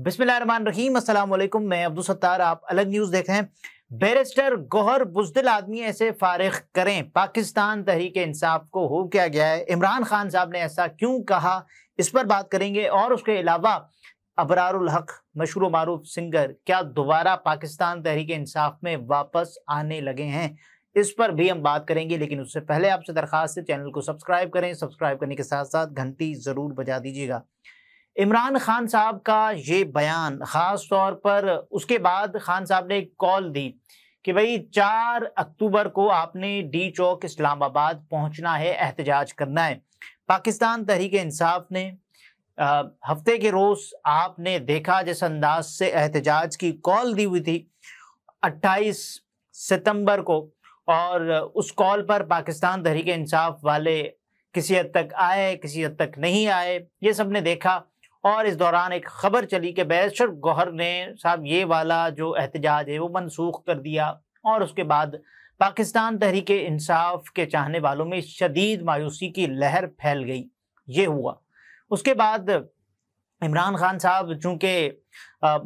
बिस्मिल अस्सलाम मैं अब्दुल सत्तार आप अलग न्यूज़ देख रहे हैं बैरिस्टर गौहर बुजदिल आदमी ऐसे फारिग करें पाकिस्तान तहरीक इंसाफ को हो क्या गया है इमरान खान साहब ने ऐसा क्यों कहा इस पर बात करेंगे और उसके अलावा अबरारुल हक मशहूर मारूफ सिंगर क्या दोबारा पाकिस्तान तहरीक इंसाफ में वापस आने लगे हैं इस पर भी हम बात करेंगे लेकिन उससे पहले आपसे दरखास्त है चैनल को सब्सक्राइब करें सब्सक्राइब करने के साथ साथ घंटी ज़रूर बजा दीजिएगा इमरान खान साहब का ये बयान ख़ास तौर पर उसके बाद खान साहब ने एक कॉल दी कि भाई चार अक्टूबर को आपने डी चौक इस्लामाबाद पहुंचना है एहतजाज करना है पाकिस्तान तहरीक इंसाफ ने आ, हफ्ते के रोज़ आपने देखा जिस अंदाज से एहतजाज की कॉल दी हुई थी 28 सितंबर को और उस कॉल पर पाकिस्तान तहरीक इंसाफ वाले किसी हद तक आए किसी हद तक नहीं आए ये सब ने देखा और इस दौरान एक खबर चली कि बैशर गौहर ने साहब ये वाला जो एहतजाज है वो मनसूख कर दिया और उसके बाद पाकिस्तान तहरीक इंसाफ के चाहने वालों में शदीद मायूसी की लहर फैल गई ये हुआ उसके बाद इमरान खान साहब चूँकि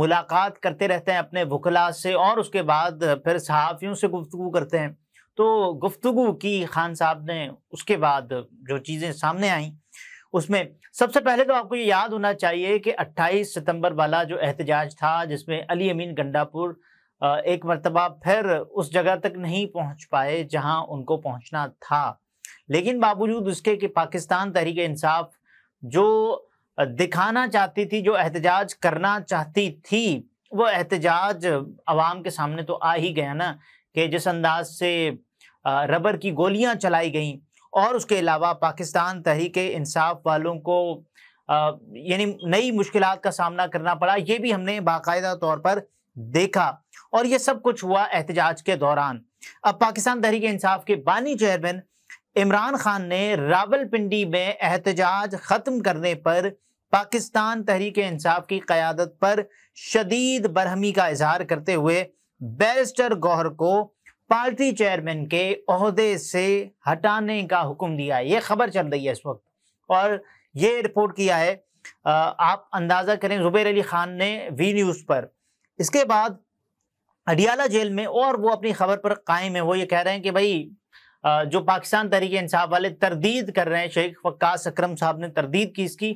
मुलाकात करते रहते हैं अपने वकला से और उसके बाद फिर सहाफ़ियों से गुफ्तु करते हैं तो गुफ्तु की खान साहब ने उसके बाद जो चीज़ें सामने आईं उसमें सबसे पहले तो आपको ये याद होना चाहिए कि 28 सितंबर वाला जो एहतजाज था जिसमें अली अमीन गंडापुर एक मरतबा फिर उस जगह तक नहीं पहुंच पाए जहां उनको पहुंचना था लेकिन बावजूद उसके कि पाकिस्तान तहरीक इंसाफ जो दिखाना चाहती थी जो एहतजाज करना चाहती थी वो एहतजाज आवाम के सामने तो आ ही गया ना कि जिस अंदाज से रबर की गोलियां चलाई गईं और उसके अलावा पाकिस्तान तहरीक इंसाफ वालों को यानी नई मुश्किल का सामना करना पड़ा ये भी हमने बाकायदा तौर पर देखा और ये सब कुछ हुआ एहतजाज के दौरान अब पाकिस्तान तहरीक इंसाफ के बानी चेयरमैन इमरान खान ने रावलपिंडी में एहतजाज ख़त्म करने पर पाकिस्तान तहरीक इंसाफ की क़्यादत पर शदीद बरहमी का इजहार करते हुए बैरिस्टर गौहर को पार्टी चेयरमैन के अहदे से हटाने का हुक्म दिया है ये खबर चल रही है इस वक्त और ये रिपोर्ट किया है आप अंदाज़ा करें ज़ुबैर अली ख़ान ने वी न्यूज़ पर इसके बाद अडियाला जेल में और वो अपनी खबर पर कायम है वो ये कह रहे हैं कि भाई जो पाकिस्तान तहरीक इंसाफ वाले तरदीद कर रहे हैं शेख वक्स अक्रम साहब ने तरदीद की इसकी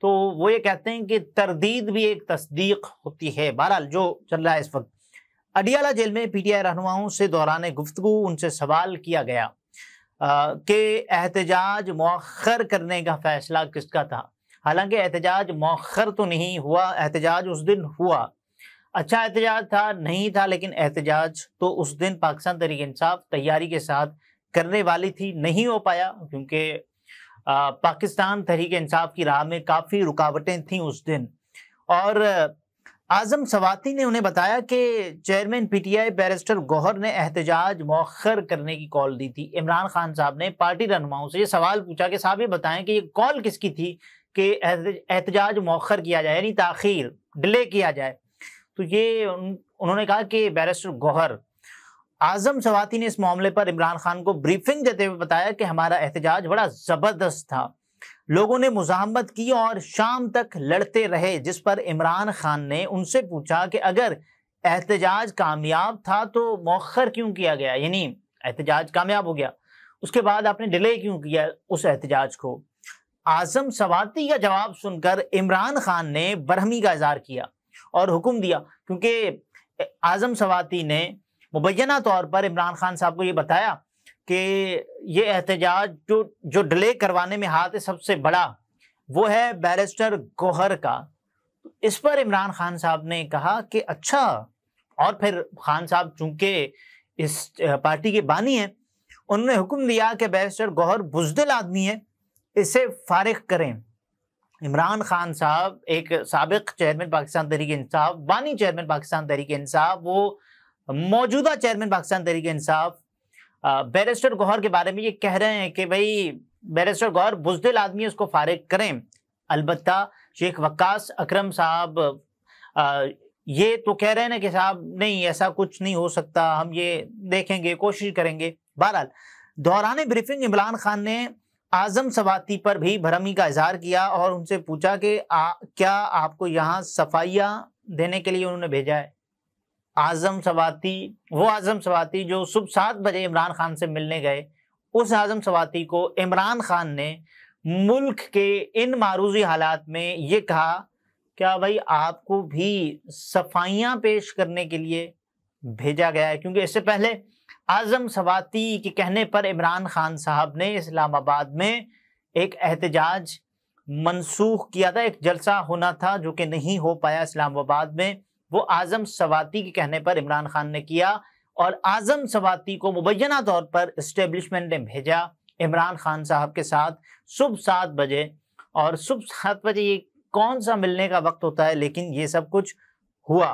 तो वो ये कहते हैं कि तरदीद भी एक तस्दीक होती है बहरहाल जो चल रहा है इस वक्त अडियाला जेल में पीटीआई रहनुमाओं से दौरान गुफ्तु उनसे सवाल किया गया कि एहतजाज मौखर करने का फैसला किसका था हालांकि एहतजाज मौखर तो नहीं हुआ एहतजाज उस दिन हुआ अच्छा एहतजाज था नहीं था लेकिन एहतजाज तो उस दिन पाकिस्तान तहरीक इंसाफ तैयारी के साथ करने वाली थी नहीं हो पाया क्योंकि पाकिस्तान तहरीक इंसाफ की राह में काफ़ी रुकावटें थीं उस दिन और आजम सवाती ने उन्हें बताया कि चेयरमैन पीटीआई बैरिस्टर गौहर ने एहतजाज मौखर करने की कॉल दी थी इमरान खान साहब ने पार्टी रहनुमाओं से ये सवाल पूछा कि साहब ये बताएं कि ये कॉल किसकी थी कि एहतजाज मौखर किया जाए यानी तखिर डिले किया जाए तो ये उन्होंने कहा कि बैरिस्टर गौहर आजम सवाती ने इस मामले पर इमरान खान को ब्रीफिंग देते हुए बताया कि हमारा एहतजाज बड़ा ज़बरदस्त था लोगों ने मुजामत की और शाम तक लड़ते रहे जिस पर इमरान खान ने उनसे पूछा कि अगर एहतजाज कामयाब था तो मौखर क्यों किया गया यानी एहतजाज कामयाब हो गया उसके बाद आपने डिले क्यों किया उस एहतजाज को आजम सवाती का जवाब सुनकर इमरान खान ने बरहमी का इजहार किया और हुक्म दिया क्योंकि आजम सवाती ने मुबैना तौर पर इमरान खान साहब को ये बताया कि ये एहतजाज जो जो डिले करवाने में हाथ है सबसे बड़ा वो है बैरिस्टर गोहर का इस पर इमरान खान साहब ने कहा कि अच्छा और फिर खान साहब चूंकि इस पार्टी के बानी हैं उन्होंने हुक्म दिया कि बैरिस्टर गौहर बुजदिल आदमी है इसे फारग करें इमरान खान साहब एक सबक चेयरमैन पाकिस्तान तहरीक इंसाफ बानी चेयरमैन पाकिस्तान तहरीक इंसाफ वो मौजूदा चेयरमैन पाकिस्तान तहरीक इंसाफ बैरिस्टर गौहर के बारे में ये कह रहे हैं कि भाई बैरिस्टर गौहर बुजदिल आदमी उसको फारिग करें अलबत् शेख वक्स अक्रम साहब ये तो कह रहे हैं ना कि साहब नहीं ऐसा कुछ नहीं हो सकता हम ये देखेंगे कोशिश करेंगे बहरहाल दौरान ब्रीफिंग इमरान खान ने आजम सवाती पर भी भरमी का इजहार किया और उनसे पूछा कि क्या आपको यहाँ सफाइया देने के लिए उन्होंने भेजा है आजम सवाती वो आजम सवाती जो सुबह सात बजे इमरान खान से मिलने गए उस आजम सवाती को इमरान खान ने मुल्क के इन मारूजी हालात में ये कहा क्या भाई आपको भी सफाइयाँ पेश करने के लिए भेजा गया है क्योंकि इससे पहले आजम सवाती के कहने पर इमरान खान साहब ने इस्लामाबाद में एक एहतजाज मनसूख किया था एक जलसा होना था जो कि नहीं हो पाया इस्लामाबाद में वो आजम सवाती के कहने पर इमरान खान ने किया और आजम सवाती को मुबैना तौर पर इस्टेब्लिशमेंट ने भेजा इमरान खान साहब के साथ सुबह सात बजे और सुबह सात बजे ये कौन सा मिलने का वक्त होता है लेकिन ये सब कुछ हुआ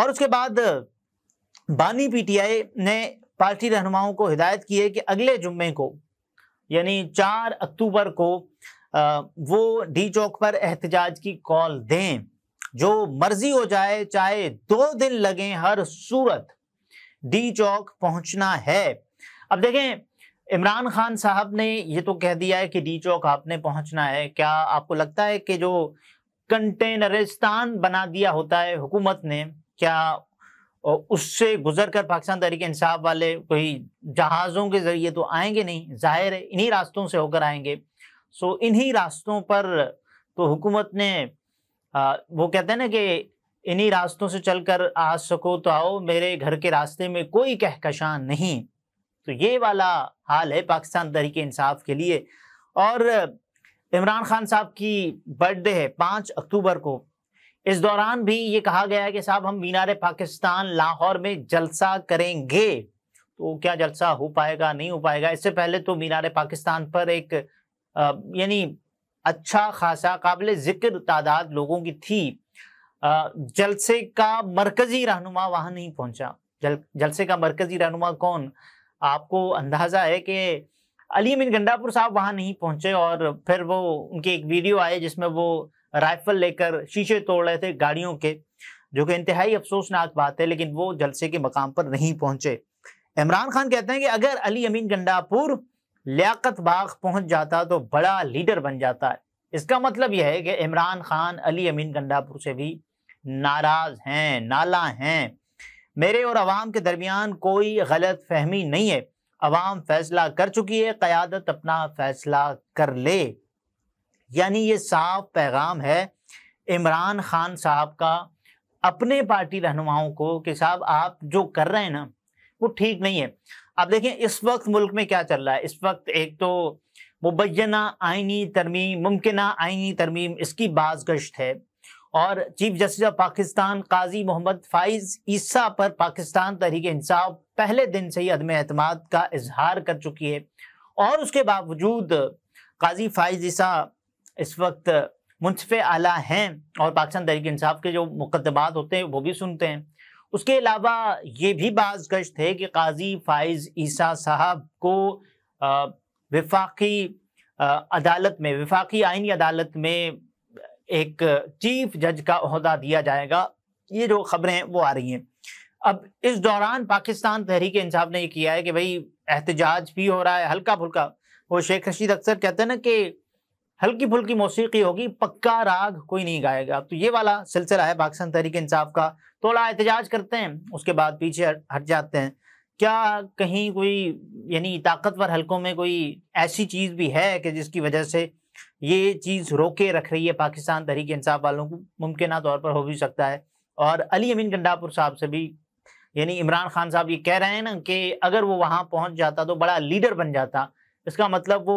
और उसके बाद बानी पीटीआई ने पार्टी रहनुमाओं को हिदायत की है कि अगले जुम्मे को यानी चार अक्टूबर को वो डी चौक पर एहतजाज की कॉल दें जो मर्जी हो जाए चाहे दो दिन लगे हर सूरत डी चौक पहुंचना है अब देखें इमरान खान साहब ने ये तो कह दिया है कि डी चौक आपने पहुंचना है क्या आपको लगता है कि जो कंटेनरिस्तान बना दिया होता है हुकूमत ने क्या उससे गुजर कर पाकिस्तान तहरीक इंसाफ वाले कोई जहाज़ों के ज़रिए तो आएंगे नहीं जाहिर है इन्हीं रास्तों से होकर आएंगे सो इन्हीं रास्तों पर तो हुकूमत ने वो कहते हैं ना कि इन्हीं रास्तों से चलकर आ सको तो आओ मेरे घर के रास्ते में कोई कहकशां नहीं तो ये वाला हाल है पाकिस्तान तरीके इंसाफ के लिए और इमरान खान साहब की बर्थडे है पाँच अक्टूबर को इस दौरान भी ये कहा गया है कि साहब हम मीनार पाकिस्तान लाहौर में जलसा करेंगे तो क्या जलसा हो पाएगा नहीं हो पाएगा इससे पहले तो मीनार पाकिस्तान पर एक यानी अच्छा खासा काबिल जिक्र तादाद लोगों की थी जलसे का मरकजी रहनुमा वहाँ नहीं पहुँचा जल जलसे का मरकजी रहनुमा कौन आपको अंदाज़ा है कि अली अमीन गंडापुर साहब वहाँ नहीं पहुंचे और फिर वो उनके एक वीडियो आए जिसमें वो राइफल लेकर शीशे तोड़ रहे थे गाड़ियों के जो कि इंतहाई अफसोसनाक बात है लेकिन वो जलसे के मकाम पर नहीं पहुंचे इमरान खान कहते हैं कि अगर अली अमीन गंडापुर लियाकत बाग पहुंच जाता तो बड़ा लीडर बन जाता है इसका मतलब यह है कि इमरान खान अली अमीन गंडापुर से भी नाराज हैं नाला हैं मेरे और आवाम के दरमियान कोई गलत फहमी नहीं है आवाम फैसला कर चुकी है क्यादत अपना फैसला कर ले यानी ये साफ पैगाम है इमरान खान साहब का अपने पार्टी रहनुमाओं को कि साहब आप जो कर रहे हैं ना वो ठीक नहीं है अब देखें इस वक्त मुल्क में क्या चल रहा है इस वक्त एक तो मुबैना आइनी तरमीम मुमकिन आइनी तरमीम इसकी बाजगश्त है और chief justice of Pakistan Qazi Mohammad Faez Isa पर पाकिस्तान तहरीक इंसाफ पहले दिन से ही अदम अहतम का इजहार कर चुकी है और उसके बावजूद काजी फाइज ईसा इस वक्त मुनफ आला हैं और पाकिस्तान तहरीक इंसाफ के जो मुकदमात होते हैं वो भी सुनते हैं उसके अलावा ये भी बाज गश्त थे कि काजी फाइज ईसा साहब को वफाकी अदालत में वफाकी आइनी अदालत में एक चीफ जज का अहदा दिया जाएगा ये जो खबरें हैं वो आ रही हैं अब इस दौरान पाकिस्तान तहरीक इंसाफ ने ये किया है कि भाई एहतजाज भी हो रहा है हल्का फुल्का वो शेख रशीद अक्सर कहते हैं ना कि हल्की फुल्की मौसीकी होगी पक्का राग कोई नहीं गाएगा तो ये वाला सिलसिला है पाकिस्तान तहरीक इंसाफ का थोड़ा एहतजाज करते हैं उसके बाद पीछे हट जाते हैं क्या कहीं कोई यानी ताकतवर हलकों में कोई ऐसी चीज़ भी है कि जिसकी वजह से ये चीज़ रोके रख रही है पाकिस्तान तहरीक इंसाफ वालों को मुमकिन तौर पर हो भी सकता है और अली अमीन गंडापुर साहब से भी यानी इमरान खान साहब ये कह रहे हैं ना कि अगर वो वहाँ पहुँच जाता तो बड़ा लीडर बन जाता इसका मतलब वो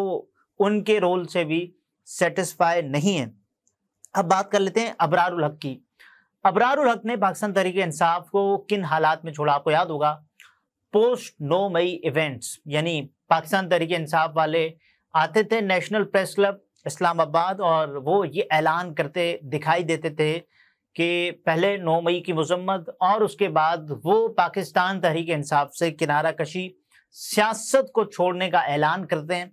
उनके रोल से भी सेटिस्फाई नहीं है अब बात कर लेते हैं अबरारुल हक की अबरार हक ने पाकिस्तान तरीके इंसाफ को किन हालात में छोड़ा आपको याद होगा पोस्ट नो मई इवेंट्स यानी पाकिस्तान तरीके इंसाफ वाले आते थे नेशनल प्रेस क्लब इस्लामाबाद और वो ये ऐलान करते दिखाई देते थे कि पहले नौ मई की मजम्मत और उसके बाद वो पाकिस्तान तहरीक इंसाफ से किनारा कशी सियासत को छोड़ने का ऐलान करते हैं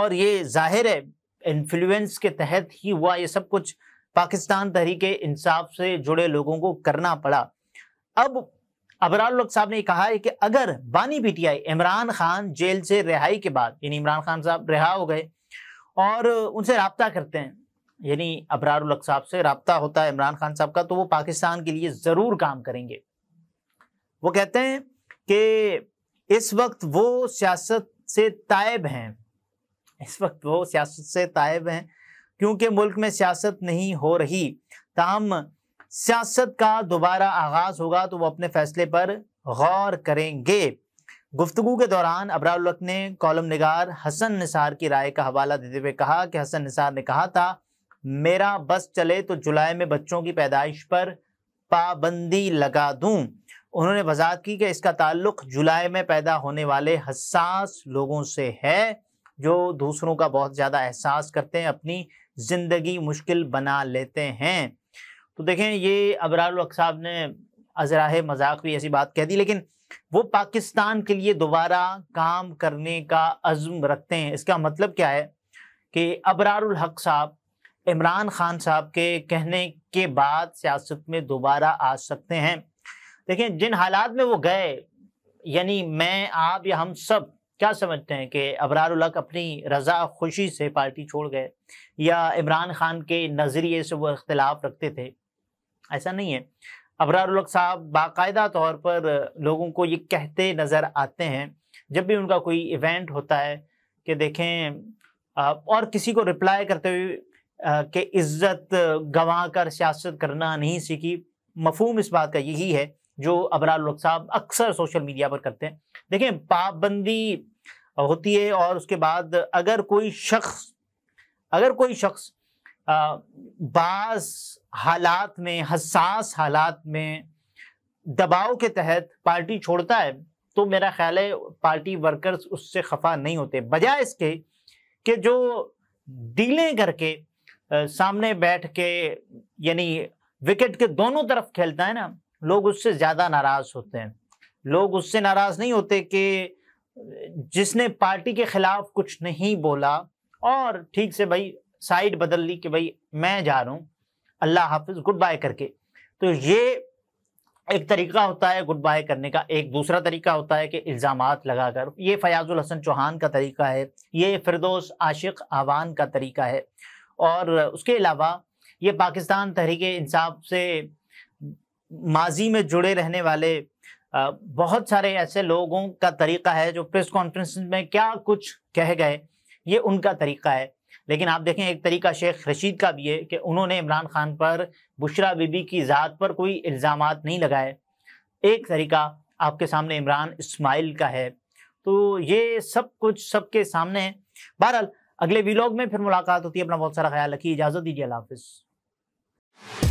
और ये जाहिर है इन्फ्लुएंस के तहत ही हुआ ये सब कुछ पाकिस्तान तहरीक इंसाफ से जुड़े लोगों को करना पड़ा अब अबरार साहब ने कहा है कि अगर बानी पीटीआई इमरान खान जेल से रिहाई के बाद यानी इमरान खान साहब रिहा हो गए और उनसे रबता करते हैं यानी अबरारुल साहब से रबता होता है इमरान खान साहब का तो वो पाकिस्तान के लिए ज़रूर काम करेंगे वो कहते हैं कि इस वक्त वो सियासत से तायब हैं इस वक्त वो सियासत से तायब हैं क्योंकि मुल्क में सियासत नहीं हो रही तहम सियासत का दोबारा आगाज़ होगा तो वो अपने फैसले पर गौर करेंगे गुफ्तु के दौरान अबराल ने कॉलम नगार हसन निसार की राय का हवाला देते हुए कहा कि हसन निसार ने कहा था मेरा बस चले तो जुलाई में बच्चों की पैदाइश पर पाबंदी लगा दूं उन्होंने वजात की कि इसका ताल्लुक जुलाई में पैदा होने वाले हसास लोगों से है जो दूसरों का बहुत ज़्यादा एहसास करते हैं अपनी ज़िंदगी मुश्किल बना लेते हैं तो देखें ये अबरार साहब ने अजराह मजाक भी ऐसी बात कह दी लेकिन वो पाकिस्तान के लिए दोबारा काम करने का अज़म रखते हैं इसका मतलब क्या है कि अबरारुल साहब इमरान खान साहब के कहने के बाद सियासत में दोबारा आ सकते हैं देखें जिन हालात में वो गए यानी मैं आप या हम सब क्या समझते हैं कि अबरार उलक अपनी रजा खुशी से पार्टी छोड़ गए या इमरान खान के नज़रिए से वो अख्तिलाफ रखते थे ऐसा नहीं है अबरार उलक साहब बाकायदा तौर पर लोगों को ये कहते नज़र आते हैं जब भी उनका कोई इवेंट होता है कि देखें और किसी को रिप्लाई करते हुए कि इज्जत गंवा कर सियासत करना नहीं सीखी मफहम इस बात का यही है जो अबरार साहब अक्सर सोशल मीडिया पर करते हैं देखें पाबंदी होती है और उसके बाद अगर कोई शख्स अगर कोई शख्स बास हालात में हसास हालात में दबाव के तहत पार्टी छोड़ता है तो मेरा ख्याल है पार्टी वर्कर्स उससे खफा नहीं होते बजाय इसके कि जो डीलें करके आ, सामने बैठ के यानी विकेट के दोनों तरफ खेलता है ना लोग उससे ज़्यादा नाराज़ होते हैं लोग उससे नाराज़ नहीं होते कि जिसने पार्टी के खिलाफ कुछ नहीं बोला और ठीक से भाई साइड बदल ली कि भाई मैं जा रहा हूँ अल्लाह हाफिज गुड बाय करके तो ये एक तरीका होता है गुड बाय करने का एक दूसरा तरीका होता है कि इल्ज़ाम लगाकर ये फयाजुल हसन चौहान का तरीका है ये फिरदोस आशिक आवान का तरीका है और उसके अलावा ये पाकिस्तान तहरीक इंसाफ से माजी में जुड़े रहने वाले बहुत सारे ऐसे लोगों का तरीका है जो प्रेस कॉन्फ्रेंस में क्या कुछ कह गए ये उनका तरीका है लेकिन आप देखें एक तरीका शेख रशीद का भी है कि उन्होंने इमरान खान पर बुशरा बीबी की ज़ात पर कोई इल्ज़ाम नहीं लगाए एक तरीका आपके सामने इमरान इस्माइल का है तो ये सब कुछ सबके सामने है बहरहाल अगले वीलॉग में फिर मुलाकात होती है अपना बहुत सारा ख्याल रखिए इजाज़त दीजिए अल्लाह हाफिज़